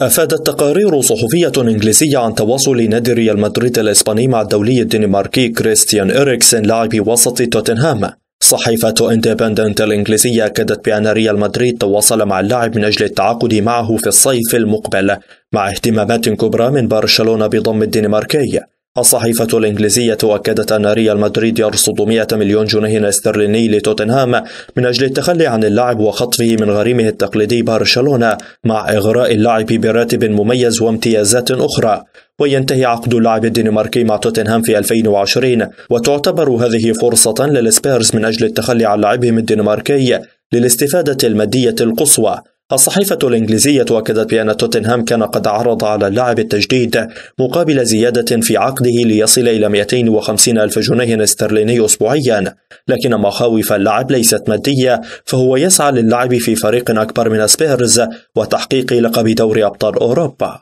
أفادت تقارير صحفية إنجليزية عن تواصل نادي ريال مدريد الإسباني مع الدولي الدنماركي كريستيان إريكسن لاعب وسط توتنهام صحيفة اندبندنت الإنجليزية أكدت بأن ريال مدريد تواصل مع اللاعب من أجل التعاقد معه في الصيف المقبل مع اهتمامات كبرى من برشلونة بضم الدنماركي الصحيفة الإنجليزية أكدت أن ريال مدريد يرصد 100 مليون جنيه استرليني لتوتنهام من أجل التخلي عن اللاعب وخطفه من غريمه التقليدي برشلونة مع إغراء اللاعب براتب مميز وامتيازات أخرى وينتهي عقد اللاعب الدنماركي مع توتنهام في 2020 وتعتبر هذه فرصة للسبيرز من أجل التخلي عن لاعبهم الدنماركي للاستفادة المادية القصوى الصحيفة الإنجليزية أكدت بأن توتنهام كان قد عرض على اللاعب التجديد مقابل زيادة في عقده ليصل إلى 250 ألف جنيه استرليني أسبوعيا لكن مخاوف اللاعب ليست مادية فهو يسعى للعب في فريق أكبر من سبيرز وتحقيق لقب دوري أبطال أوروبا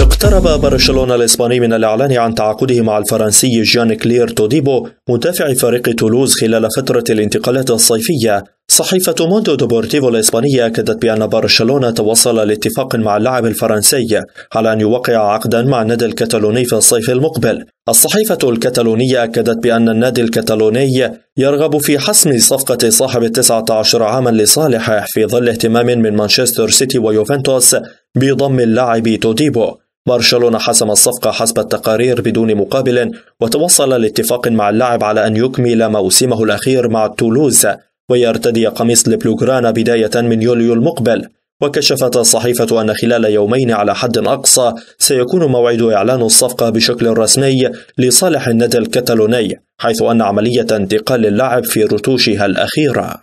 اقترب برشلونة الإسباني من الإعلان عن تعاقده مع الفرنسي جان كلير توديبو مدافع فريق تولوز خلال فترة الانتقالات الصيفية صحيفة موندو دوبورتيفو الإسبانية أكدت بأن برشلونة توصل لاتفاق مع اللاعب الفرنسي على أن يوقع عقدا مع النادي الكتالوني في الصيف المقبل. الصحيفة الكتالونية أكدت بأن النادي الكتالوني يرغب في حسم صفقة صاحب 19 عاما لصالحه في ظل اهتمام من مانشستر سيتي ويوفنتوس بضم اللاعب توديبو. برشلونة حسم الصفقة حسب التقارير بدون مقابل وتوصل لاتفاق مع اللاعب على أن يكمل موسمه الأخير مع تولوز ويرتدي قميص لبلوغرانا بداية من يوليو المقبل وكشفت الصحيفة أن خلال يومين على حد أقصى سيكون موعد إعلان الصفقة بشكل رسمي لصالح النادي الكتالوني حيث أن عملية انتقال اللاعب في رتوشها الأخيرة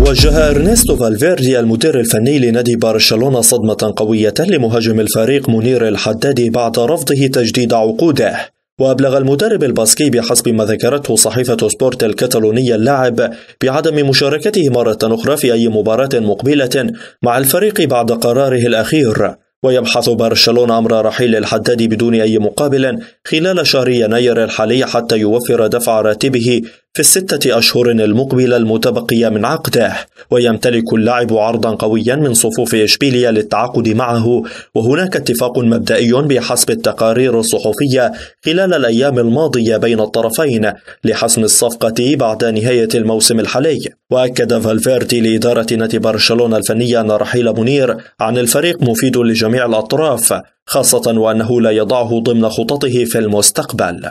وجه ارنستو فالفيردي المدير الفني لنادي برشلونة صدمة قوية لمهاجم الفريق منير الحدادي بعد رفضه تجديد عقوده وأبلغ المدرب الباسكي بحسب ما ذكرته صحيفة سبورت الكتالونية اللاعب بعدم مشاركته مرة أخرى في أي مباراة مقبلة مع الفريق بعد قراره الأخير ويبحث برشلونة أمر رحيل الحداد بدون أي مقابل خلال شهر يناير الحالي حتى يوفر دفع راتبه في الستة أشهر المقبلة المتبقية من عقده ويمتلك اللاعب عرضا قويا من صفوف إشبيليا للتعاقد معه وهناك اتفاق مبدئي بحسب التقارير الصحفية خلال الأيام الماضية بين الطرفين لحسم الصفقة بعد نهاية الموسم الحالي وأكد فالفيردي لإدارة نادي برشلونة الفنية أن رحيل منير عن الفريق مفيد لجميع الأطراف خاصة وأنه لا يضعه ضمن خططه في المستقبل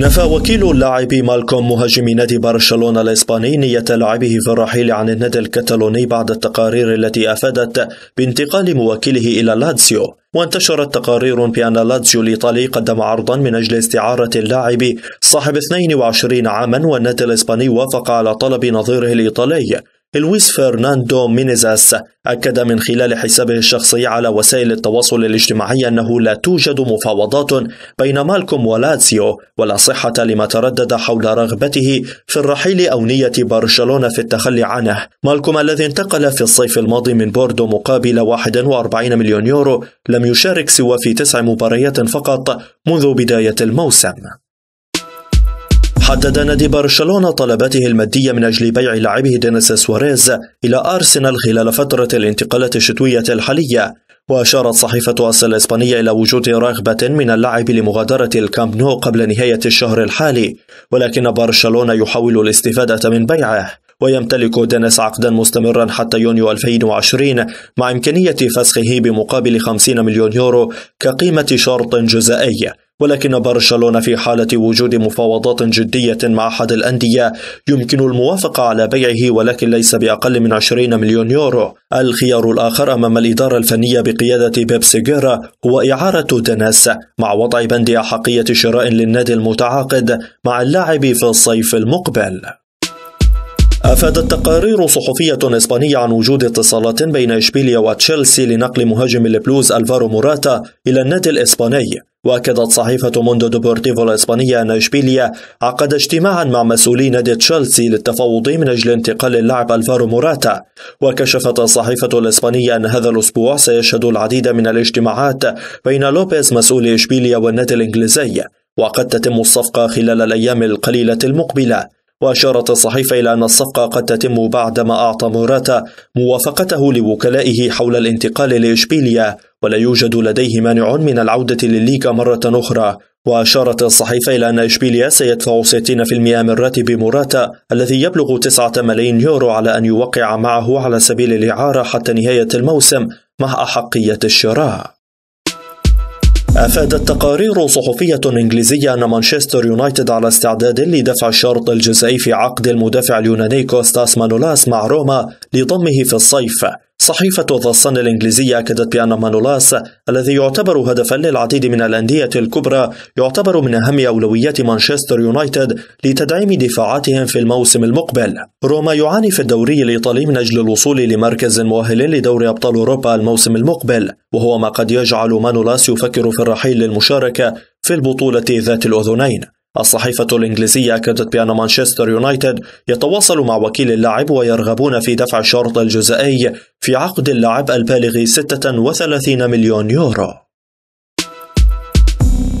نفى وكيل اللاعب مالكوم مهاجم نادي برشلونة الإسباني نية لاعبه في الرحيل عن النادي الكتالوني بعد التقارير التي أفادت بانتقال موكله إلى لاتسيو وانتشرت تقارير بأن لاتسيو الإيطالي قدم عرضا من أجل استعارة اللاعب صاحب 22 عاما والنادي الإسباني وافق على طلب نظيره الإيطالي لويس فرناندو مينيزاس أكد من خلال حسابه الشخصي على وسائل التواصل الاجتماعي أنه لا توجد مفاوضات بين مالكوم ولاتسيو ولا صحة لما تردد حول رغبته في الرحيل أو نية برشلونة في التخلي عنه مالكوم الذي انتقل في الصيف الماضي من بوردو مقابل 41 مليون يورو لم يشارك سوى في تسع مباريات فقط منذ بداية الموسم حدد نادي برشلونة طلباته المادية من أجل بيع لاعبه دينيس سواريز إلى أرسنال خلال فترة الانتقالات الشتوية الحالية وأشارت صحيفة أس الإسبانية إلى وجود رغبة من اللاعب لمغادرة الكامب نو قبل نهاية الشهر الحالي ولكن برشلونة يحاول الاستفادة من بيعه ويمتلك دينيس عقدا مستمرا حتى يونيو 2020 مع إمكانية فسخه بمقابل 50 مليون يورو كقيمة شرط جزائي ولكن برشلونة في حالة وجود مفاوضات جدية مع أحد الأندية يمكن الموافقة على بيعه ولكن ليس بأقل من 20 مليون يورو الخيار الآخر أمام الإدارة الفنية بقيادة بيب سيجيرا هو إعارة دناس مع وضع بند أحقية شراء للنادي المتعاقد مع اللاعب في الصيف المقبل أفادت تقارير صحفية إسبانية عن وجود اتصالات بين إشبيليا وتشيلسي لنقل مهاجم البلوز ألفارو موراتا إلى النادي الإسباني وأكدت صحيفة موندو دوبورتيفو الإسبانية أن إشبيليا عقد اجتماعا مع مسؤولي نادي تشيلسي للتفاوض من أجل انتقال اللاعب ألفارو موراتا وكشفت الصحيفة الإسبانية أن هذا الأسبوع سيشهد العديد من الاجتماعات بين لوبيز مسؤول إشبيليا والنادي الإنجليزي وقد تتم الصفقة خلال الأيام القليلة المقبلة وأشارت الصحيفة إلى أن الصفقة قد تتم بعدما أعطى موراتا موافقته لوكلائه حول الانتقال لإشبيليا ولا يوجد لديه مانع من العودة للليغا مرة أخرى وأشارت الصحيفة إلى أن إشبيليا سيدفع 60% من راتب موراتا الذي يبلغ 9 ملايين يورو على أن يوقع معه على سبيل الإعارة حتى نهاية الموسم مع أحقية الشراء أفادت تقارير صحفية إنجليزية أن مانشستر يونايتد على استعداد لدفع الشرط الجزائي في عقد المدافع اليوناني كوستاس مانولاس مع روما لضمه في الصيف صحيفة ذا صن الإنجليزية أكدت بأن مانولاس الذي يعتبر هدفا للعديد من الأندية الكبرى يعتبر من أهم أولويات مانشستر يونايتد لتدعيم دفاعاتهم في الموسم المقبل روما يعاني في الدوري الإيطالي من أجل الوصول لمركز مؤهل لدور أبطال أوروبا الموسم المقبل وهو ما قد يجعل مانولاس يفكر في الرحيل للمشاركة في البطولة ذات الأذنين الصحيفة الإنجليزية أكدت بأن مانشستر يونايتد يتواصل مع وكيل اللاعب ويرغبون في دفع الشرط الجزائي في عقد اللاعب البالغ 36 مليون يورو.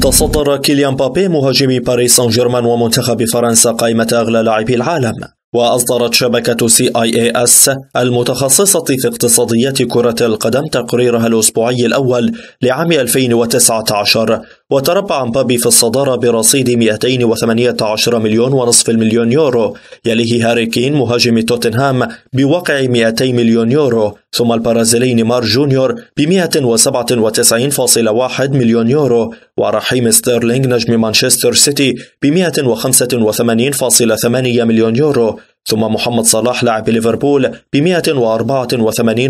تصدر كيليان بابي مهاجم باريس سان جيرمان ومنتخب فرنسا قائمة أغلى لاعبي العالم، وأصدرت شبكة سي آي اي اس المتخصصة في اقتصاديات كرة القدم تقريرها الأسبوعي الأول لعام 2019 وتربع مبابي في الصدارة برصيد 218 مليون ونصف المليون يورو يليه هاري كين مهاجم توتنهام بواقع 200 مليون يورو ثم البرازيلي نيمار جونيور ب 197.1 مليون يورو ورحيم ستيرلينج نجم مانشستر سيتي ب 185.8 مليون يورو ثم محمد صلاح لاعب ليفربول ب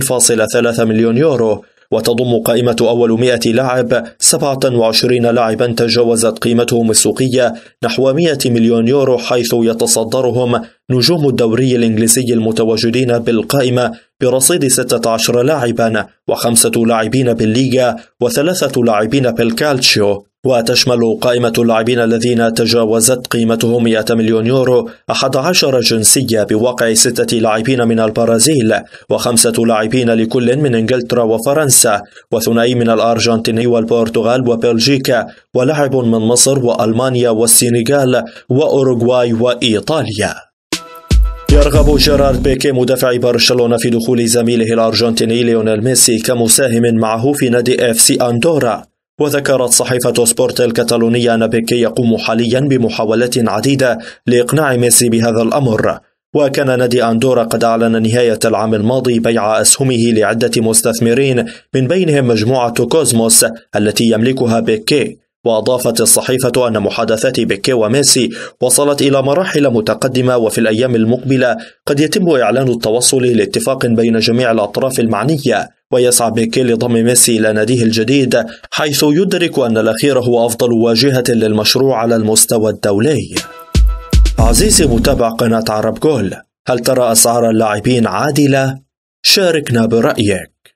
184.3 مليون يورو وتضم قائمة أول 100 لاعب 27 لاعبا تجاوزت قيمتهم السوقية نحو 100 مليون يورو حيث يتصدرهم نجوم الدوري الإنجليزي المتواجدين بالقائمة برصيد 16 لاعبا وخمسة لاعبين بالليغا وثلاثة لاعبين بالكالتشيو وتشمل قائمة اللاعبين الذين تجاوزت قيمتهم 100 مليون يورو 11 جنسية بواقع ستة لاعبين من البرازيل وخمسة لاعبين لكل من إنجلترا وفرنسا وثنائي من الأرجنتين والبرتغال وبلجيكا ولاعب من مصر وألمانيا والسنغال وأوروغواي وإيطاليا يرغب جيرارد بيكي مدافع برشلونة في دخول زميله الأرجنتيني ليونيل ميسي كمساهم معه في نادي اف سي أندورا وذكرت صحيفة سبورت الكتالونية أن بيكي يقوم حاليا بمحاولات عديدة لإقناع ميسي بهذا الأمر وكان نادي أندورا قد أعلن نهاية العام الماضي بيع أسهمه لعدة مستثمرين من بينهم مجموعة كوزموس التي يملكها بيكي وأضافت الصحيفة أن محادثات بيكي وميسي وصلت إلى مراحل متقدمة وفي الأيام المقبلة قد يتم إعلان التوصل لاتفاق بين جميع الأطراف المعنية ويسعى بيكي لضم ميسي إلى ناديه الجديد حيث يدرك أن الأخير هو أفضل واجهة للمشروع على المستوى الدولي عزيزي متابع قناة عرب جول هل ترى أسعار اللاعبين عادلة؟ شاركنا برأيك